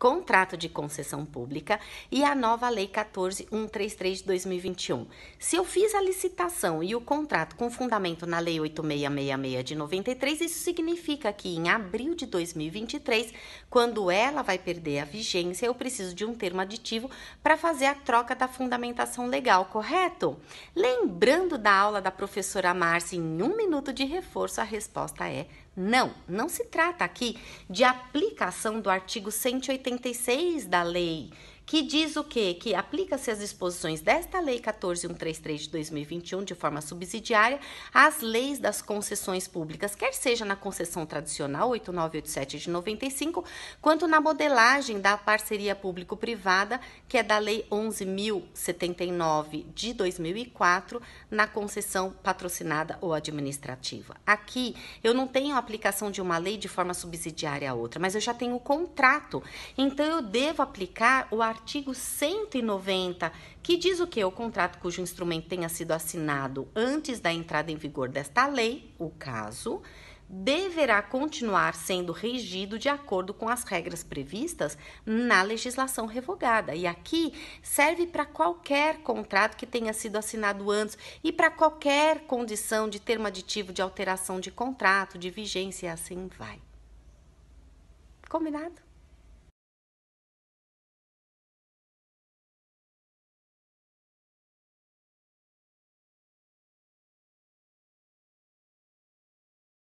contrato de concessão pública e a nova Lei 14133 de 2021. Se eu fiz a licitação e o contrato com fundamento na Lei 8666 de 93, isso significa que em abril de 2023, quando ela vai perder a vigência, eu preciso de um termo aditivo para fazer a troca da fundamentação legal, correto? Lembrando da aula da professora Márcia em um minuto de reforço, a resposta é não. Não se trata aqui de aplicação do artigo 180 76 da lei que diz o quê? Que aplica-se as disposições desta Lei 14133 de 2021 de forma subsidiária às leis das concessões públicas, quer seja na concessão tradicional 8987 de 95, quanto na modelagem da parceria público-privada, que é da Lei 11079 de 2004, na concessão patrocinada ou administrativa. Aqui eu não tenho a aplicação de uma lei de forma subsidiária a outra, mas eu já tenho o contrato. Então eu devo aplicar o artigo artigo 190, que diz o que? O contrato cujo instrumento tenha sido assinado antes da entrada em vigor desta lei, o caso, deverá continuar sendo regido de acordo com as regras previstas na legislação revogada. E aqui serve para qualquer contrato que tenha sido assinado antes e para qualquer condição de termo aditivo de alteração de contrato, de vigência e assim vai. Combinado?